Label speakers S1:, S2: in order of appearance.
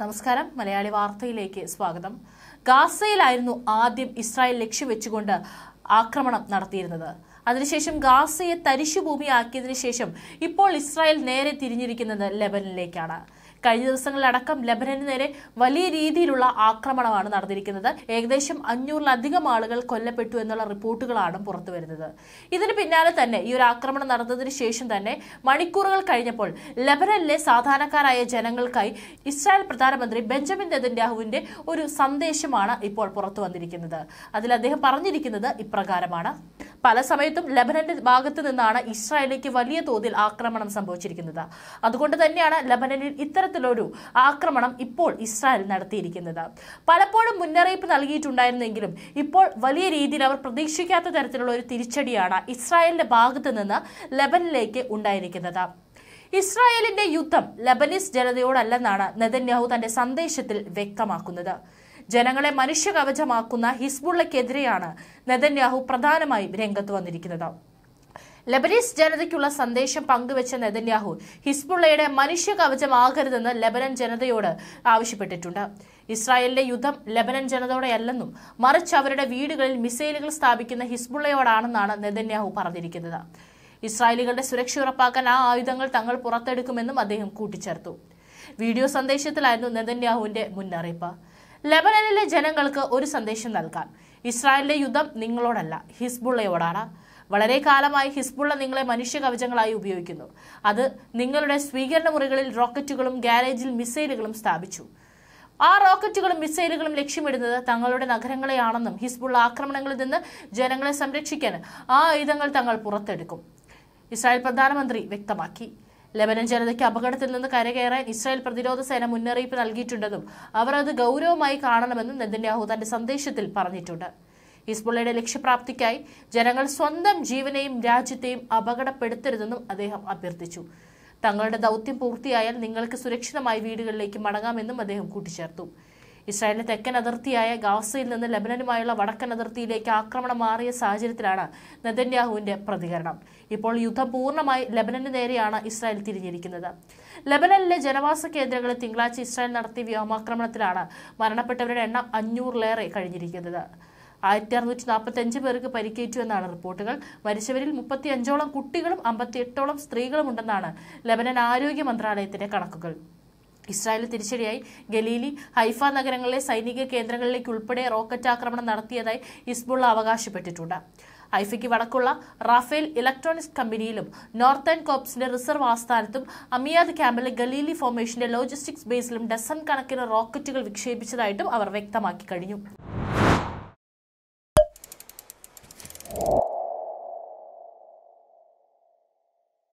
S1: നമസ്കാരം മലയാളി വാർത്തയിലേക്ക് സ്വാഗതം ഗാസയിലായിരുന്നു ആദ്യം ഇസ്രായേൽ ലക്ഷ്യം വെച്ചുകൊണ്ട് ആക്രമണം നടത്തിയിരുന്നത് അതിനുശേഷം ഗാസയെ തരിശുഭൂമിയാക്കിയതിനു ശേഷം ഇപ്പോൾ ഇസ്രായേൽ നേരെ തിരിഞ്ഞിരിക്കുന്നത് ലെബനിലേക്കാണ് കഴിഞ്ഞ ദിവസങ്ങളിലടക്കം ലബനന് നേരെ വലിയ രീതിയിലുള്ള ആക്രമണമാണ് നടന്നിരിക്കുന്നത് ഏകദേശം അഞ്ഞൂറിലധികം ആളുകൾ കൊല്ലപ്പെട്ടു എന്നുള്ള റിപ്പോർട്ടുകളാണ് പുറത്തു വരുന്നത് ഇതിന് പിന്നാലെ തന്നെ ഈ ഒരു ആക്രമണം നടന്നതിന് ശേഷം തന്നെ മണിക്കൂറുകൾ കഴിഞ്ഞപ്പോൾ ലബനനിലെ സാധാരണക്കാരായ ജനങ്ങൾക്കായി ഇസ്രായേൽ പ്രധാനമന്ത്രി ബെഞ്ചമിൻ നെതന്യാഹുവിന്റെ ഒരു സന്ദേശമാണ് ഇപ്പോൾ പുറത്തു വന്നിരിക്കുന്നത് അതിൽ അദ്ദേഹം പറഞ്ഞിരിക്കുന്നത് ഇപ്രകാരമാണ് പല സമയത്തും ലബനന്റെ ഭാഗത്ത് നിന്നാണ് ഇസ്രായേലിലേക്ക് വലിയ തോതിൽ ആക്രമണം സംഭവിച്ചിരിക്കുന്നത് അതുകൊണ്ട് തന്നെയാണ് ലബനനിൽ ഇത്തരത്തിലൊരു ആക്രമണം ഇപ്പോൾ ഇസ്രായേൽ നടത്തിയിരിക്കുന്നത് പലപ്പോഴും മുന്നറിയിപ്പ് നൽകിയിട്ടുണ്ടായിരുന്നെങ്കിലും ഇപ്പോൾ വലിയ രീതിയിൽ അവർ പ്രതീക്ഷിക്കാത്ത തരത്തിലുള്ള ഒരു തിരിച്ചടിയാണ് ഇസ്രായേലിന്റെ ഭാഗത്ത് നിന്ന് ലബനിലേക്ക് ഉണ്ടായിരിക്കുന്നത് ഇസ്രായേലിന്റെ യുദ്ധം ലബനീസ് ജനതയോടല്ലെന്നാണ് നെതന്യാഹു തന്റെ സന്ദേശത്തിൽ വ്യക്തമാക്കുന്നത് ജനങ്ങളെ മനുഷ്യകവചമാക്കുന്ന ഹിസ്ബുള്ളക്കെതിരെയാണ് നെതന്യാഹു പ്രധാനമായും രംഗത്ത് വന്നിരിക്കുന്നത് ലബനീസ് ജനതയ്ക്കുള്ള സന്ദേശം പങ്കുവെച്ച നെതന്യാഹു ഹിസ്ബുള്ളയുടെ മനുഷ്യ കവചമാകരുതെന്ന് ലബനൻ ജനതയോട് ആവശ്യപ്പെട്ടിട്ടുണ്ട് ഇസ്രായേലിന്റെ യുദ്ധം ലബനൻ ജനതയോടെയല്ലെന്നും മറിച്ച് അവരുടെ വീടുകളിൽ മിസൈലുകൾ സ്ഥാപിക്കുന്ന ഹിസ്ബുള്ളയോടാണെന്നാണ് നെതന്യാഹു പറഞ്ഞിരിക്കുന്നത് ഇസ്രായേലികളുടെ സുരക്ഷ ഉറപ്പാക്കാൻ ആ ആയുധങ്ങൾ തങ്ങൾ പുറത്തെടുക്കുമെന്നും അദ്ദേഹം കൂട്ടിച്ചേർത്തു വീഡിയോ സന്ദേശത്തിലായിരുന്നു നെതന്യാഹുവിന്റെ മുന്നറിയിപ്പ് ലബനനിലെ ജനങ്ങൾക്ക് ഒരു സന്ദേശം നൽകാൻ ഇസ്രായേലിലെ യുദ്ധം നിങ്ങളോടല്ല ഹിസ്ബുള്ളയോടാണ് വളരെ കാലമായി ഹിസ്ബുള്ള നിങ്ങളെ മനുഷ്യ കവചങ്ങളായി ഉപയോഗിക്കുന്നു അത് നിങ്ങളുടെ സ്വീകരണ മുറികളിൽ റോക്കറ്റുകളും ഗാരേജിൽ മിസൈലുകളും സ്ഥാപിച്ചു ആ റോക്കറ്റുകളും മിസൈലുകളും ലക്ഷ്യമിടുന്നത് തങ്ങളുടെ നഗരങ്ങളെയാണെന്നും ഹിസ്ബുള്ള ആക്രമണങ്ങളിൽ നിന്ന് ജനങ്ങളെ സംരക്ഷിക്കാൻ ആ ആയുധങ്ങൾ തങ്ങൾ പുറത്തെടുക്കും ഇസ്രായേൽ പ്രധാനമന്ത്രി വ്യക്തമാക്കി ലെബനൻ ജനതയ്ക്ക് അപകടത്തിൽ നിന്ന് കരകയറാൻ ഇസ്രായേൽ പ്രതിരോധ സേന മുന്നറിയിപ്പ് നൽകിയിട്ടുണ്ടെന്നും അവർ അത് ഗൗരവമായി കാണണമെന്നും നെതന്യാഹു തന്റെ സന്ദേശത്തിൽ പറഞ്ഞിട്ടുണ്ട് ഹിസ്ബുള്ളയുടെ ലക്ഷ്യപ്രാപ്തിക്കായി ജനങ്ങൾ സ്വന്തം ജീവനെയും രാജ്യത്തെയും അപകടപ്പെടുത്തരുതെന്നും അദ്ദേഹം അഭ്യർത്ഥിച്ചു തങ്ങളുടെ ദൗത്യം പൂർത്തിയായാൽ നിങ്ങൾക്ക് സുരക്ഷിതമായി വീടുകളിലേക്ക് മടങ്ങാമെന്നും അദ്ദേഹം കൂട്ടിച്ചേർത്തു ഇസ്രായേലിന്റെ തെക്കൻ അതിർത്തിയായ ഗാസയിൽ നിന്ന് ലബനനുമായുള്ള വടക്കൻ അതിർത്തിയിലേക്ക് ആക്രമണം മാറിയ സാഹചര്യത്തിലാണ് നെതന്യാഹുവിന്റെ പ്രതികരണം ഇപ്പോൾ യുദ്ധം പൂർണ്ണമായി ലബനന് നേരെയാണ് ഇസ്രായേൽ തിരിഞ്ഞിരിക്കുന്നത് ലബനനിലെ ജനവാസ കേന്ദ്രങ്ങളിൽ തിങ്കളാഴ്ച ഇസ്രായേൽ നടത്തിയ വ്യോമാക്രമണത്തിലാണ് മരണപ്പെട്ടവരുടെ എണ്ണം അഞ്ഞൂറിലേറെ കഴിഞ്ഞിരിക്കുന്നത് ആയിരത്തി അറുന്നൂറ്റി നാൽപ്പത്തി അഞ്ച് പേർക്ക് പരിക്കേറ്റു എന്നാണ് റിപ്പോർട്ടുകൾ മരിച്ചവരിൽ മുപ്പത്തി അഞ്ചോളം കുട്ടികളും എട്ടോളം സ്ത്രീകളും ഉണ്ടെന്നാണ് ലബനൻ ആരോഗ്യ മന്ത്രാലയത്തിന്റെ കണക്കുകൾ ഇസ്രായേൽ തിരിച്ചടിയായി ഗലീലി ഹൈഫ നഗരങ്ങളിലെ സൈനിക കേന്ദ്രങ്ങളിലേക്ക് ഉൾപ്പെടെ റോക്കറ്റ് ആക്രമണം നടത്തിയതായി ഇസ്ബുള്ള അവകാശപ്പെട്ടിട്ടുണ്ട് ഐഫയ്ക്ക് വടക്കുള്ള റാഫേൽ ഇലക്ട്രോണിക്സ് കമ്പനിയിലും നോർത്തേൺ കോപ്സിന്റെ റിസർവ് ആസ്ഥാനത്തും അമിയാദ് ക്യാമ്പിലെ ഗലീലി ഫോർമേഷന്റെ ലോജിസ്റ്റിക്സ് ബേസിലും ഡസൺ കണക്കിന് റോക്കറ്റുകൾ വിക്ഷേപിച്ചതായിട്ടും അവർ വ്യക്തമാക്കി കഴിഞ്ഞു